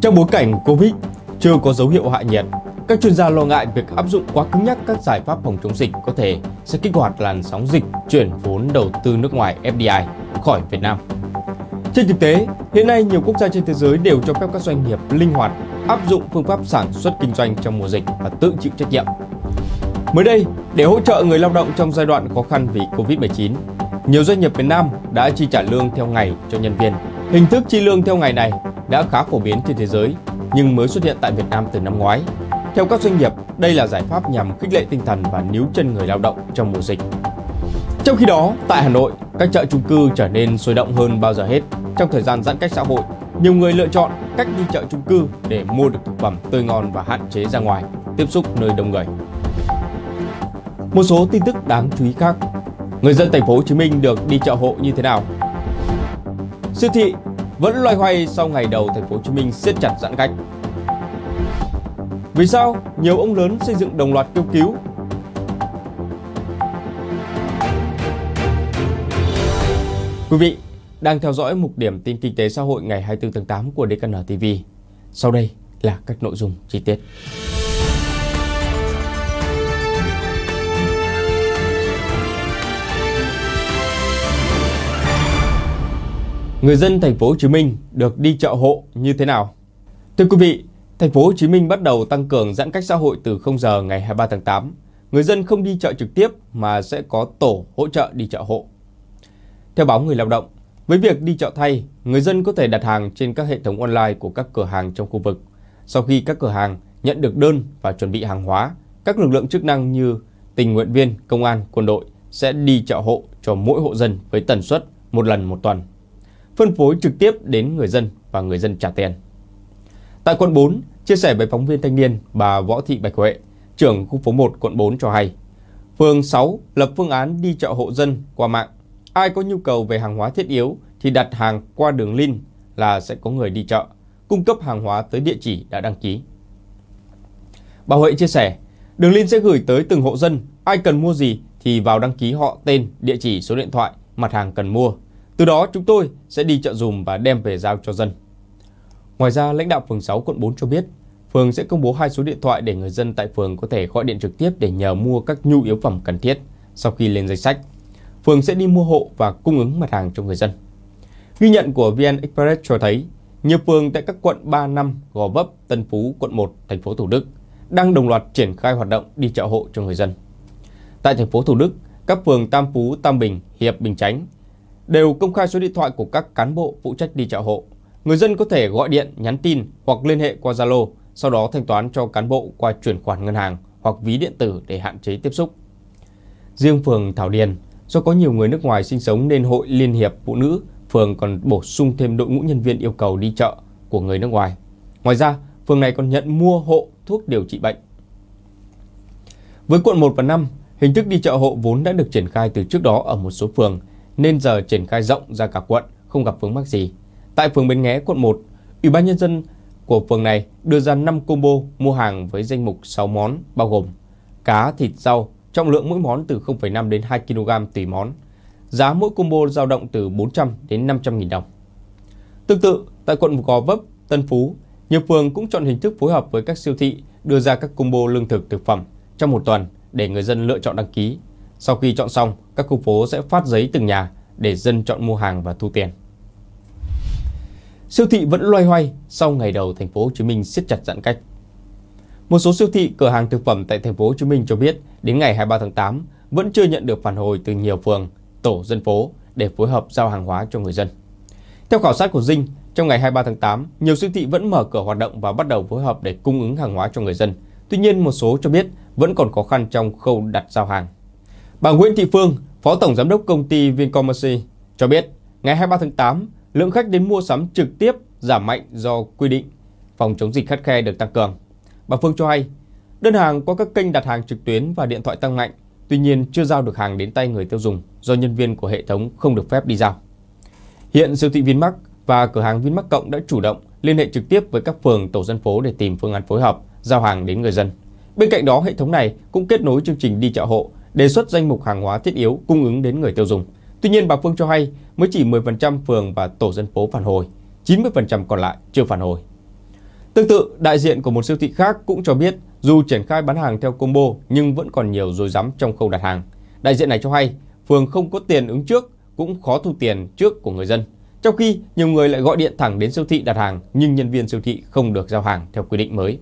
Trong bối cảnh Covid chưa có dấu hiệu hạ nhiệt, các chuyên gia lo ngại việc áp dụng quá cứng nhắc các giải pháp phòng chống dịch có thể sẽ kích hoạt làn sóng dịch chuyển vốn đầu tư nước ngoài FDI khỏi Việt Nam. Trên thực tế, hiện nay nhiều quốc gia trên thế giới đều cho phép các doanh nghiệp linh hoạt áp dụng phương pháp sản xuất kinh doanh trong mùa dịch và tự chịu trách nhiệm. Mới đây, để hỗ trợ người lao động trong giai đoạn khó khăn vì Covid-19, nhiều doanh nghiệp Việt Nam đã chi trả lương theo ngày cho nhân viên. Hình thức chi lương theo ngày này đã khá phổ biến trên thế giới nhưng mới xuất hiện tại Việt Nam từ năm ngoái. Theo các doanh nghiệp, đây là giải pháp nhằm khích lệ tinh thần và níu chân người lao động trong mùa dịch. Trong khi đó, tại Hà Nội, các chợ trung cư trở nên sôi động hơn bao giờ hết. Trong thời gian giãn cách xã hội, nhiều người lựa chọn cách đi chợ trung cư để mua được thực phẩm tươi ngon và hạn chế ra ngoài, tiếp xúc nơi đông người. Một số tin tức đáng chú ý khác. Người dân thành phố Hồ Chí Minh được đi chợ hộ như thế nào? Siêu thị vẫn loay hoay sau ngày đầu thành phố Hồ Chí Minh siết chặt giãn cách. Vì sao nhiều ông lớn xây dựng đồng loạt kêu cứu? Quý vị đang theo dõi mục điểm tin kinh tế xã hội ngày 24 tháng 8 của DKN TV. Sau đây là các nội dung chi tiết. người dân thành phố Hồ Chí Minh được đi chợ hộ như thế nào? Thưa quý vị, thành phố Hồ Chí Minh bắt đầu tăng cường giãn cách xã hội từ 0 giờ ngày 23 tháng 8. Người dân không đi chợ trực tiếp mà sẽ có tổ hỗ trợ đi chợ hộ. Theo báo Người Lao động, với việc đi chợ thay, người dân có thể đặt hàng trên các hệ thống online của các cửa hàng trong khu vực. Sau khi các cửa hàng nhận được đơn và chuẩn bị hàng hóa, các lực lượng chức năng như tình nguyện viên, công an, quân đội sẽ đi chợ hộ cho mỗi hộ dân với tần suất một lần một tuần phân phối trực tiếp đến người dân và người dân trả tiền. Tại quận 4, chia sẻ với phóng viên thanh niên, bà Võ Thị Bạch Huệ, trưởng khu phố 1 quận 4 cho hay, phường 6 lập phương án đi chợ hộ dân qua mạng. Ai có nhu cầu về hàng hóa thiết yếu thì đặt hàng qua đường link là sẽ có người đi chợ, cung cấp hàng hóa tới địa chỉ đã đăng ký. Bà Huệ chia sẻ, đường link sẽ gửi tới từng hộ dân, ai cần mua gì thì vào đăng ký họ tên, địa chỉ, số điện thoại, mặt hàng cần mua từ đó chúng tôi sẽ đi chợ dùm và đem về giao cho dân. Ngoài ra, lãnh đạo phường 6 quận 4 cho biết, phường sẽ công bố hai số điện thoại để người dân tại phường có thể gọi điện trực tiếp để nhờ mua các nhu yếu phẩm cần thiết sau khi lên danh sách. Phường sẽ đi mua hộ và cung ứng mặt hàng cho người dân. Ghi nhận của VN Express cho thấy, nhiều phường tại các quận 3, năm, Gò Vấp, Tân Phú, quận 1, thành phố Thủ Đức đang đồng loạt triển khai hoạt động đi chợ hộ cho người dân. Tại thành phố Thủ Đức, các phường Tam Phú, Tam Bình, Hiệp Bình Chánh đều công khai số điện thoại của các cán bộ phụ trách đi chợ hộ. Người dân có thể gọi điện, nhắn tin hoặc liên hệ qua Zalo, sau đó thanh toán cho cán bộ qua chuyển khoản ngân hàng hoặc ví điện tử để hạn chế tiếp xúc. Riêng phường Thảo Điền, do có nhiều người nước ngoài sinh sống nên Hội Liên hiệp Phụ nữ phường còn bổ sung thêm đội ngũ nhân viên yêu cầu đi chợ của người nước ngoài. Ngoài ra, phường này còn nhận mua hộ thuốc điều trị bệnh. Với quận 1 và 5, hình thức đi chợ hộ vốn đã được triển khai từ trước đó ở một số phường – nên giờ triển khai rộng ra cả quận không gặp vướng mắc gì. Tại phường Bến Nghé, quận 1, Ủy ban nhân dân của phường này đưa ra 5 combo mua hàng với danh mục 6 món bao gồm cá, thịt, rau, trọng lượng mỗi món từ 0,5 đến 2 kg tùy món. Giá mỗi combo dao động từ 400 đến 500 000 đồng. Tương tự, tại quận Gò Vấp, Tân Phú, nhiều phường cũng chọn hình thức phối hợp với các siêu thị đưa ra các combo lương thực thực phẩm trong một tuần để người dân lựa chọn đăng ký sau khi chọn xong, các khu phố sẽ phát giấy từng nhà để dân chọn mua hàng và thu tiền. Siêu thị vẫn loay hoay sau ngày đầu thành phố Hồ Chí Minh siết chặt giãn cách. Một số siêu thị cửa hàng thực phẩm tại thành phố Hồ Chí Minh cho biết, đến ngày 23 tháng 8 vẫn chưa nhận được phản hồi từ nhiều phường, tổ dân phố để phối hợp giao hàng hóa cho người dân. Theo khảo sát của Dinh, trong ngày 23 tháng 8, nhiều siêu thị vẫn mở cửa hoạt động và bắt đầu phối hợp để cung ứng hàng hóa cho người dân. Tuy nhiên, một số cho biết vẫn còn khó khăn trong khâu đặt giao hàng. Bà Nguyễn Thị Phương, Phó Tổng Giám đốc Công ty Vincommerce cho biết, ngày 23 tháng 8, lượng khách đến mua sắm trực tiếp giảm mạnh do quy định phòng chống dịch khắt khe được tăng cường. Bà Phương cho hay, đơn hàng qua các kênh đặt hàng trực tuyến và điện thoại tăng mạnh, tuy nhiên chưa giao được hàng đến tay người tiêu dùng do nhân viên của hệ thống không được phép đi giao. Hiện siêu thị Vinmark và cửa hàng Vinmark Cộng đã chủ động liên hệ trực tiếp với các phường tổ dân phố để tìm phương án phối hợp giao hàng đến người dân. Bên cạnh đó, hệ thống này cũng kết nối chương trình đi chợ hộ đề xuất danh mục hàng hóa thiết yếu cung ứng đến người tiêu dùng. Tuy nhiên, bà Phương cho hay mới chỉ 10% phường và tổ dân phố phản hồi, 90% còn lại chưa phản hồi. Tương tự, đại diện của một siêu thị khác cũng cho biết dù triển khai bán hàng theo combo nhưng vẫn còn nhiều rối rắm trong khâu đặt hàng. Đại diện này cho hay phường không có tiền ứng trước cũng khó thu tiền trước của người dân. Trong khi nhiều người lại gọi điện thẳng đến siêu thị đặt hàng nhưng nhân viên siêu thị không được giao hàng theo quy định mới.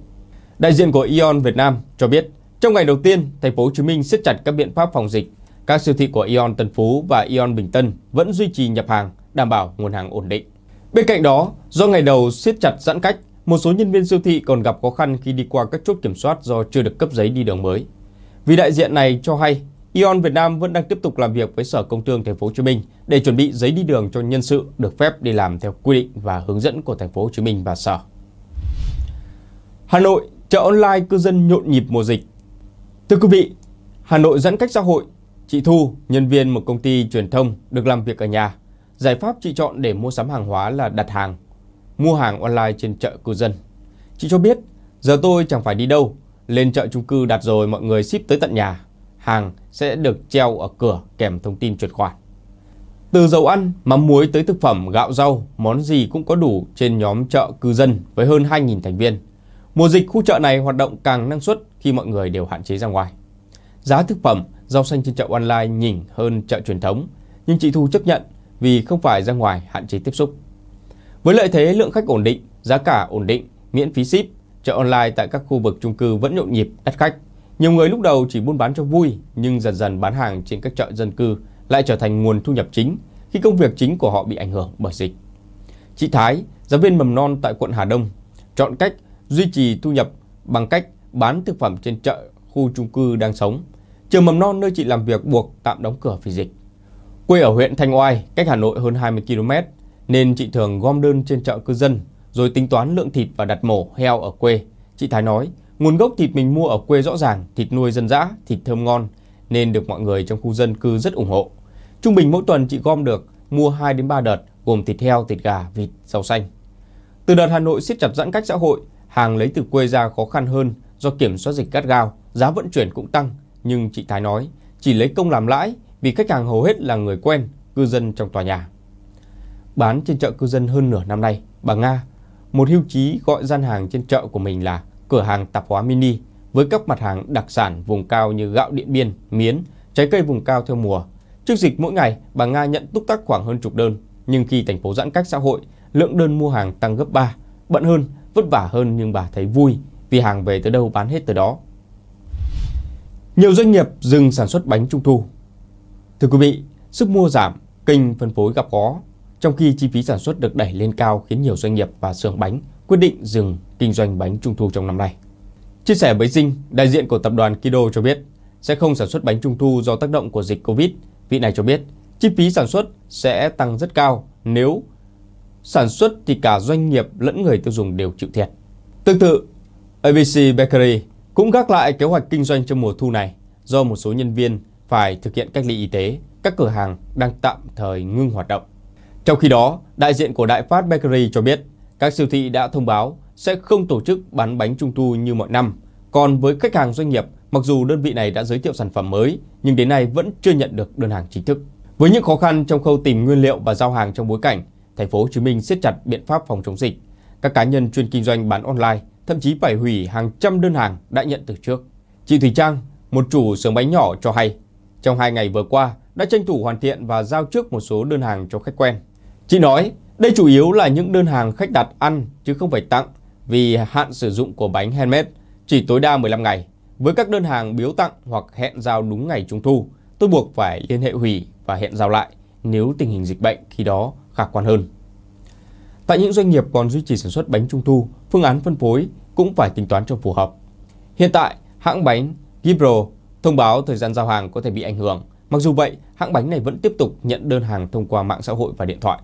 Đại diện của Ion Việt Nam cho biết trong ngày đầu tiên, thành phố Hồ Chí Minh siết chặt các biện pháp phòng dịch, các siêu thị của Ion Tân Phú và Ion Bình Tân vẫn duy trì nhập hàng, đảm bảo nguồn hàng ổn định. Bên cạnh đó, do ngày đầu siết chặt giãn cách, một số nhân viên siêu thị còn gặp khó khăn khi đi qua các chốt kiểm soát do chưa được cấp giấy đi đường mới. Vì đại diện này cho hay, Ion Việt Nam vẫn đang tiếp tục làm việc với Sở Công Thương Thành phố Hồ Chí Minh để chuẩn bị giấy đi đường cho nhân sự được phép đi làm theo quy định và hướng dẫn của Thành phố Hồ Chí Minh và Sở. Hà Nội, chợ online cư dân nhộn nhịp mùa dịch Thưa quý vị, Hà Nội giãn cách xã hội, chị Thu, nhân viên một công ty truyền thông được làm việc ở nhà. Giải pháp chị chọn để mua sắm hàng hóa là đặt hàng, mua hàng online trên chợ cư dân. Chị cho biết, giờ tôi chẳng phải đi đâu, lên chợ chung cư đặt rồi mọi người ship tới tận nhà. Hàng sẽ được treo ở cửa kèm thông tin chuyển khoản. Từ dầu ăn, mắm muối tới thực phẩm, gạo rau, món gì cũng có đủ trên nhóm chợ cư dân với hơn 2.000 thành viên. Mùa dịch khu chợ này hoạt động càng năng suất, khi mọi người đều hạn chế ra ngoài. Giá thực phẩm, rau xanh trên chợ online nhỉnh hơn chợ truyền thống, nhưng chị Thu chấp nhận vì không phải ra ngoài hạn chế tiếp xúc. Với lợi thế lượng khách ổn định, giá cả ổn định, miễn phí ship, chợ online tại các khu vực trung cư vẫn nhộn nhịp, đắt khách. Nhiều người lúc đầu chỉ buôn bán cho vui, nhưng dần dần bán hàng trên các chợ dân cư lại trở thành nguồn thu nhập chính khi công việc chính của họ bị ảnh hưởng bởi dịch. Chị Thái, giáo viên mầm non tại quận Hà Đông, chọn cách duy trì thu nhập bằng cách bán thực phẩm trên chợ khu trung cư đang sống. Trường mầm non nơi chị làm việc buộc tạm đóng cửa vì dịch. Quê ở huyện Thanh Oai, cách Hà Nội hơn 20 km, nên chị thường gom đơn trên chợ cư dân, rồi tính toán lượng thịt và đặt mổ heo ở quê. Chị Thái nói, nguồn gốc thịt mình mua ở quê rõ ràng, thịt nuôi dân dã, thịt thơm ngon, nên được mọi người trong khu dân cư rất ủng hộ. Trung bình mỗi tuần chị gom được mua 2 đến 3 đợt, gồm thịt heo, thịt gà, vịt, rau xanh. Từ đợt Hà Nội siết chặt giãn cách xã hội, hàng lấy từ quê ra khó khăn hơn Do kiểm soát dịch cắt gao, giá vận chuyển cũng tăng, nhưng chị Thái nói chỉ lấy công làm lãi vì khách hàng hầu hết là người quen, cư dân trong tòa nhà. Bán trên chợ cư dân hơn nửa năm nay, bà Nga, một hưu trí gọi gian hàng trên chợ của mình là cửa hàng tạp hóa mini với các mặt hàng đặc sản vùng cao như gạo điện biên, miến, trái cây vùng cao theo mùa. Trước dịch mỗi ngày, bà Nga nhận túc tắc khoảng hơn chục đơn, nhưng khi thành phố giãn cách xã hội, lượng đơn mua hàng tăng gấp 3, bận hơn, vất vả hơn nhưng bà thấy vui vì hàng về tới đâu bán hết tới đó. Nhiều doanh nghiệp dừng sản xuất bánh trung thu. Thưa quý vị, sức mua giảm, kênh phân phối gặp khó, trong khi chi phí sản xuất được đẩy lên cao khiến nhiều doanh nghiệp và xưởng bánh quyết định dừng kinh doanh bánh trung thu trong năm nay. Chia sẻ với Dinh, đại diện của tập đoàn Kido cho biết sẽ không sản xuất bánh trung thu do tác động của dịch Covid. Vị này cho biết chi phí sản xuất sẽ tăng rất cao nếu sản xuất thì cả doanh nghiệp lẫn người tiêu dùng đều chịu thiệt. Tương tự, ABC Bakery cũng gác lại kế hoạch kinh doanh trong mùa thu này do một số nhân viên phải thực hiện cách ly y tế, các cửa hàng đang tạm thời ngưng hoạt động. Trong khi đó, đại diện của Đại Phát Bakery cho biết các siêu thị đã thông báo sẽ không tổ chức bán bánh trung thu như mọi năm. Còn với khách hàng doanh nghiệp, mặc dù đơn vị này đã giới thiệu sản phẩm mới, nhưng đến nay vẫn chưa nhận được đơn hàng chính thức. Với những khó khăn trong khâu tìm nguyên liệu và giao hàng trong bối cảnh, thành phố Hồ Chí Minh siết chặt biện pháp phòng chống dịch, các cá nhân chuyên kinh doanh bán online thậm chí phải hủy hàng trăm đơn hàng đã nhận từ trước. Chị Thủy Trang, một chủ xưởng bánh nhỏ cho hay, trong hai ngày vừa qua đã tranh thủ hoàn thiện và giao trước một số đơn hàng cho khách quen. Chị nói, đây chủ yếu là những đơn hàng khách đặt ăn chứ không phải tặng vì hạn sử dụng của bánh handmade chỉ tối đa 15 ngày. Với các đơn hàng biếu tặng hoặc hẹn giao đúng ngày trung thu, tôi buộc phải liên hệ hủy và hẹn giao lại nếu tình hình dịch bệnh khi đó khả quan hơn. Tại những doanh nghiệp còn duy trì sản xuất bánh trung thu, phương án phân phối cũng phải tính toán cho phù hợp. Hiện tại, hãng bánh Gibro thông báo thời gian giao hàng có thể bị ảnh hưởng. Mặc dù vậy, hãng bánh này vẫn tiếp tục nhận đơn hàng thông qua mạng xã hội và điện thoại.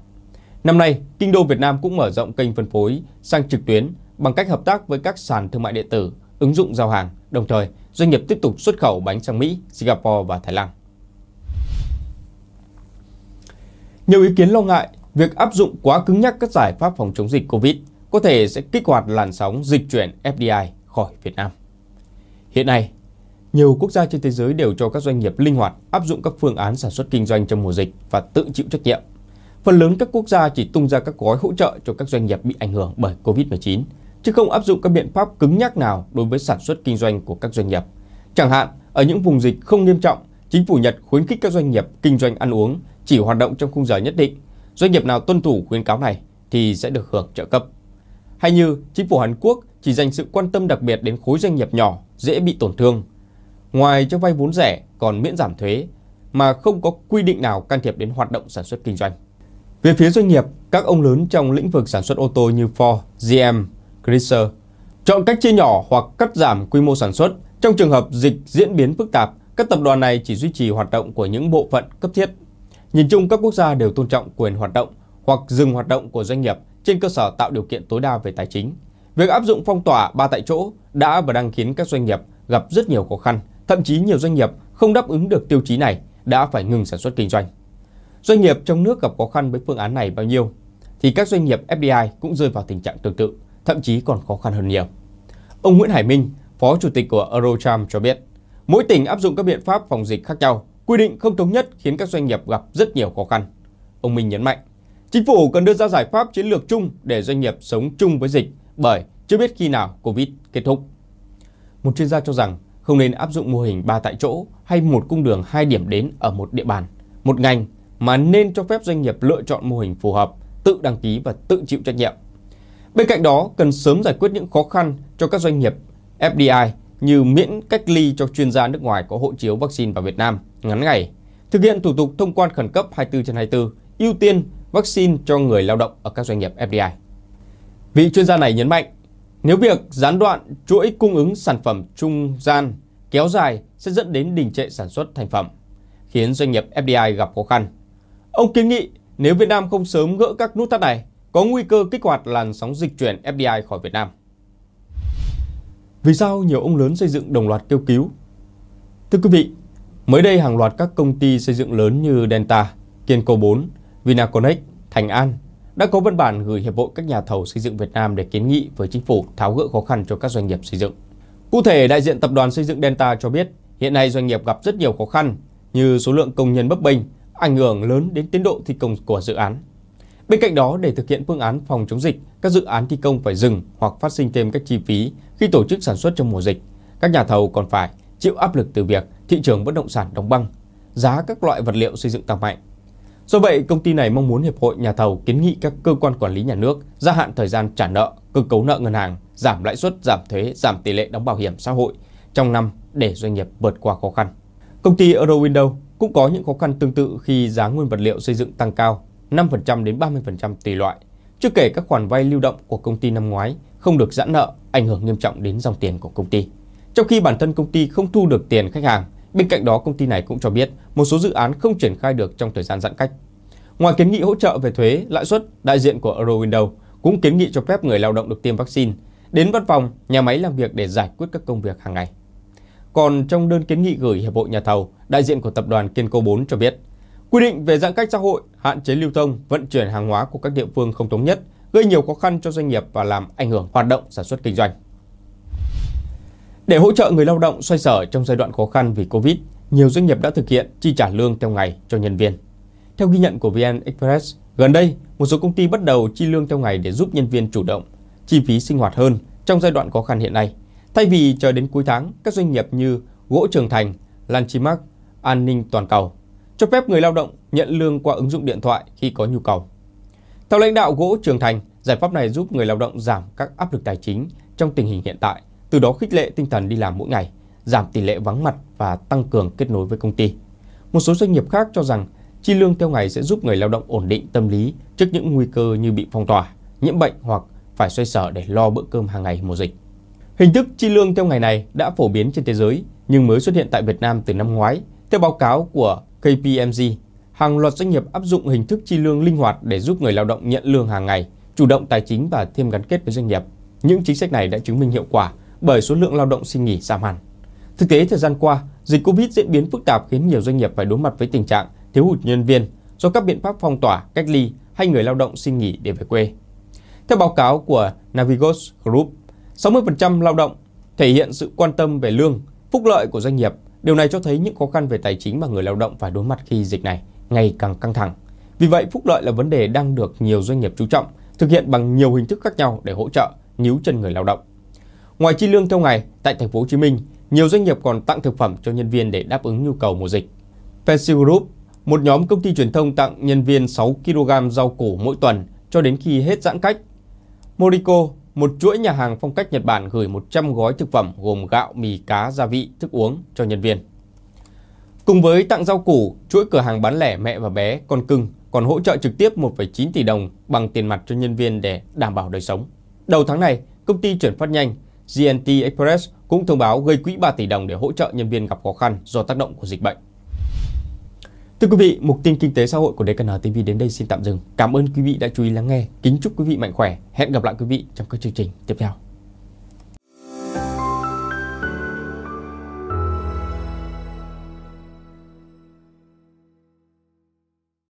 Năm nay, Kinh đô Việt Nam cũng mở rộng kênh phân phối sang trực tuyến bằng cách hợp tác với các sàn thương mại điện tử, ứng dụng giao hàng. Đồng thời, doanh nghiệp tiếp tục xuất khẩu bánh sang Mỹ, Singapore và Thái Lan. Nhiều ý kiến lo ngại việc áp dụng quá cứng nhắc các giải pháp phòng chống dịch COVID có thể sẽ kích hoạt làn sóng dịch chuyển FDI khỏi Việt Nam. Hiện nay, nhiều quốc gia trên thế giới đều cho các doanh nghiệp linh hoạt áp dụng các phương án sản xuất kinh doanh trong mùa dịch và tự chịu trách nhiệm. Phần lớn các quốc gia chỉ tung ra các gói hỗ trợ cho các doanh nghiệp bị ảnh hưởng bởi COVID-19, chứ không áp dụng các biện pháp cứng nhắc nào đối với sản xuất kinh doanh của các doanh nghiệp. Chẳng hạn, ở những vùng dịch không nghiêm trọng, chính phủ Nhật khuyến khích các doanh nghiệp kinh doanh ăn uống chỉ hoạt động trong khung giờ nhất định Doanh nghiệp nào tuân thủ khuyến cáo này thì sẽ được hưởng trợ cấp. Hay như chính phủ Hàn Quốc chỉ dành sự quan tâm đặc biệt đến khối doanh nghiệp nhỏ dễ bị tổn thương. Ngoài cho vay vốn rẻ còn miễn giảm thuế mà không có quy định nào can thiệp đến hoạt động sản xuất kinh doanh. Về phía doanh nghiệp, các ông lớn trong lĩnh vực sản xuất ô tô như Ford, GM, Chrysler chọn cách chia nhỏ hoặc cắt giảm quy mô sản xuất trong trường hợp dịch diễn biến phức tạp, các tập đoàn này chỉ duy trì hoạt động của những bộ phận cấp thiết Nhìn chung các quốc gia đều tôn trọng quyền hoạt động hoặc dừng hoạt động của doanh nghiệp trên cơ sở tạo điều kiện tối đa về tài chính. Việc áp dụng phong tỏa ba tại chỗ đã và đang khiến các doanh nghiệp gặp rất nhiều khó khăn, thậm chí nhiều doanh nghiệp không đáp ứng được tiêu chí này đã phải ngừng sản xuất kinh doanh. Doanh nghiệp trong nước gặp khó khăn với phương án này bao nhiêu thì các doanh nghiệp FDI cũng rơi vào tình trạng tương tự, thậm chí còn khó khăn hơn nhiều. Ông Nguyễn Hải Minh, Phó Chủ tịch của Eurocharm cho biết, mỗi tỉnh áp dụng các biện pháp phòng dịch khác nhau quy định không thống nhất khiến các doanh nghiệp gặp rất nhiều khó khăn. Ông Minh nhấn mạnh, chính phủ cần đưa ra giải pháp chiến lược chung để doanh nghiệp sống chung với dịch bởi chưa biết khi nào Covid kết thúc. Một chuyên gia cho rằng không nên áp dụng mô hình 3 tại chỗ hay một cung đường hai điểm đến ở một địa bàn, một ngành mà nên cho phép doanh nghiệp lựa chọn mô hình phù hợp, tự đăng ký và tự chịu trách nhiệm. Bên cạnh đó, cần sớm giải quyết những khó khăn cho các doanh nghiệp FDI như miễn cách ly cho chuyên gia nước ngoài có hộ chiếu vaccine vào Việt Nam ngắn ngày, thực hiện thủ tục thông quan khẩn cấp 24 trên 24, ưu tiên vaccine cho người lao động ở các doanh nghiệp FDI. Vị chuyên gia này nhấn mạnh, nếu việc gián đoạn chuỗi cung ứng sản phẩm trung gian kéo dài sẽ dẫn đến đình trệ sản xuất thành phẩm, khiến doanh nghiệp FDI gặp khó khăn. Ông kiến nghị nếu Việt Nam không sớm gỡ các nút thắt này, có nguy cơ kích hoạt làn sóng dịch chuyển FDI khỏi Việt Nam. Vì sao nhiều ông lớn xây dựng đồng loạt kêu cứu? Thưa quý vị, mới đây hàng loạt các công ty xây dựng lớn như Delta, Kienco 4, Vinaconex, Thành An đã có văn bản gửi Hiệp hội các nhà thầu xây dựng Việt Nam để kiến nghị với chính phủ tháo gỡ khó khăn cho các doanh nghiệp xây dựng. Cụ thể, đại diện tập đoàn xây dựng Delta cho biết hiện nay doanh nghiệp gặp rất nhiều khó khăn như số lượng công nhân bấp bênh, ảnh hưởng lớn đến tiến độ thi công của dự án. Bên cạnh đó, để thực hiện phương án phòng chống dịch, các dự án thi công phải dừng hoặc phát sinh thêm các chi phí khi tổ chức sản xuất trong mùa dịch. Các nhà thầu còn phải chịu áp lực từ việc thị trường bất động sản đóng băng, giá các loại vật liệu xây dựng tăng mạnh. Do vậy, công ty này mong muốn hiệp hội nhà thầu kiến nghị các cơ quan quản lý nhà nước gia hạn thời gian trả nợ, cơ cấu nợ ngân hàng, giảm lãi suất, giảm thuế, giảm tỷ lệ đóng bảo hiểm xã hội trong năm để doanh nghiệp vượt qua khó khăn. Công ty Eurowindow cũng có những khó khăn tương tự khi giá nguyên vật liệu xây dựng tăng cao 5% đến 30% tùy loại. Chưa kể các khoản vay lưu động của công ty năm ngoái không được giãn nợ, ảnh hưởng nghiêm trọng đến dòng tiền của công ty. Trong khi bản thân công ty không thu được tiền khách hàng, bên cạnh đó công ty này cũng cho biết một số dự án không triển khai được trong thời gian giãn cách. Ngoài kiến nghị hỗ trợ về thuế, lãi suất, đại diện của Eurowindow cũng kiến nghị cho phép người lao động được tiêm vaccine, đến văn phòng, nhà máy làm việc để giải quyết các công việc hàng ngày. Còn trong đơn kiến nghị gửi Hiệp hội Nhà thầu, đại diện của tập đoàn Kienco 4 cho biết, Quy định về giãn cách xã hội, hạn chế lưu thông, vận chuyển hàng hóa của các địa phương không thống nhất, gây nhiều khó khăn cho doanh nghiệp và làm ảnh hưởng hoạt động sản xuất kinh doanh. Để hỗ trợ người lao động xoay sở trong giai đoạn khó khăn vì Covid, nhiều doanh nghiệp đã thực hiện chi trả lương theo ngày cho nhân viên. Theo ghi nhận của VN Express, gần đây, một số công ty bắt đầu chi lương theo ngày để giúp nhân viên chủ động, chi phí sinh hoạt hơn trong giai đoạn khó khăn hiện nay. Thay vì chờ đến cuối tháng, các doanh nghiệp như Gỗ Trường Thành, Lanchimac, An ninh Toàn cầu cho phép người lao động nhận lương qua ứng dụng điện thoại khi có nhu cầu. Theo lãnh đạo gỗ Trường Thành, giải pháp này giúp người lao động giảm các áp lực tài chính trong tình hình hiện tại, từ đó khích lệ tinh thần đi làm mỗi ngày, giảm tỷ lệ vắng mặt và tăng cường kết nối với công ty. Một số doanh nghiệp khác cho rằng chi lương theo ngày sẽ giúp người lao động ổn định tâm lý trước những nguy cơ như bị phong tỏa, nhiễm bệnh hoặc phải xoay sở để lo bữa cơm hàng ngày mùa dịch. Hình thức chi lương theo ngày này đã phổ biến trên thế giới nhưng mới xuất hiện tại Việt Nam từ năm ngoái theo báo cáo của KPMG, hàng loạt doanh nghiệp áp dụng hình thức chi lương linh hoạt để giúp người lao động nhận lương hàng ngày, chủ động tài chính và thêm gắn kết với doanh nghiệp. Những chính sách này đã chứng minh hiệu quả bởi số lượng lao động xin nghỉ giảm hẳn. Thực tế thời gian qua, dịch Covid diễn biến phức tạp khiến nhiều doanh nghiệp phải đối mặt với tình trạng thiếu hụt nhân viên do các biện pháp phong tỏa, cách ly hay người lao động xin nghỉ để về quê. Theo báo cáo của Navigos Group, 60% lao động thể hiện sự quan tâm về lương, phúc lợi của doanh nghiệp Điều này cho thấy những khó khăn về tài chính mà người lao động phải đối mặt khi dịch này ngày càng căng thẳng. Vì vậy, phúc lợi là vấn đề đang được nhiều doanh nghiệp chú trọng, thực hiện bằng nhiều hình thức khác nhau để hỗ trợ níu chân người lao động. Ngoài chi lương theo ngày, tại thành phố Hồ Chí Minh, nhiều doanh nghiệp còn tặng thực phẩm cho nhân viên để đáp ứng nhu cầu mùa dịch. Pepsi Group, một nhóm công ty truyền thông tặng nhân viên 6 kg rau củ mỗi tuần cho đến khi hết giãn cách. Morico, một chuỗi nhà hàng phong cách Nhật Bản gửi 100 gói thực phẩm gồm gạo, mì, cá, gia vị, thức uống cho nhân viên. Cùng với tặng rau củ, chuỗi cửa hàng bán lẻ mẹ và bé, con cưng còn hỗ trợ trực tiếp 1,9 tỷ đồng bằng tiền mặt cho nhân viên để đảm bảo đời sống. Đầu tháng này, công ty chuyển phát nhanh GNT Express cũng thông báo gây quỹ 3 tỷ đồng để hỗ trợ nhân viên gặp khó khăn do tác động của dịch bệnh. Thưa quý vị, mục tin kinh tế xã hội của DKN TV đến đây xin tạm dừng. Cảm ơn quý vị đã chú ý lắng nghe. Kính chúc quý vị mạnh khỏe. Hẹn gặp lại quý vị trong các chương trình tiếp theo.